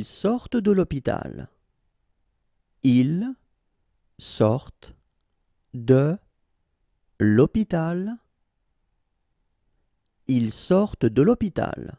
Ils sortent de l'hôpital. Ils sortent de l'hôpital. Ils sortent de l'hôpital.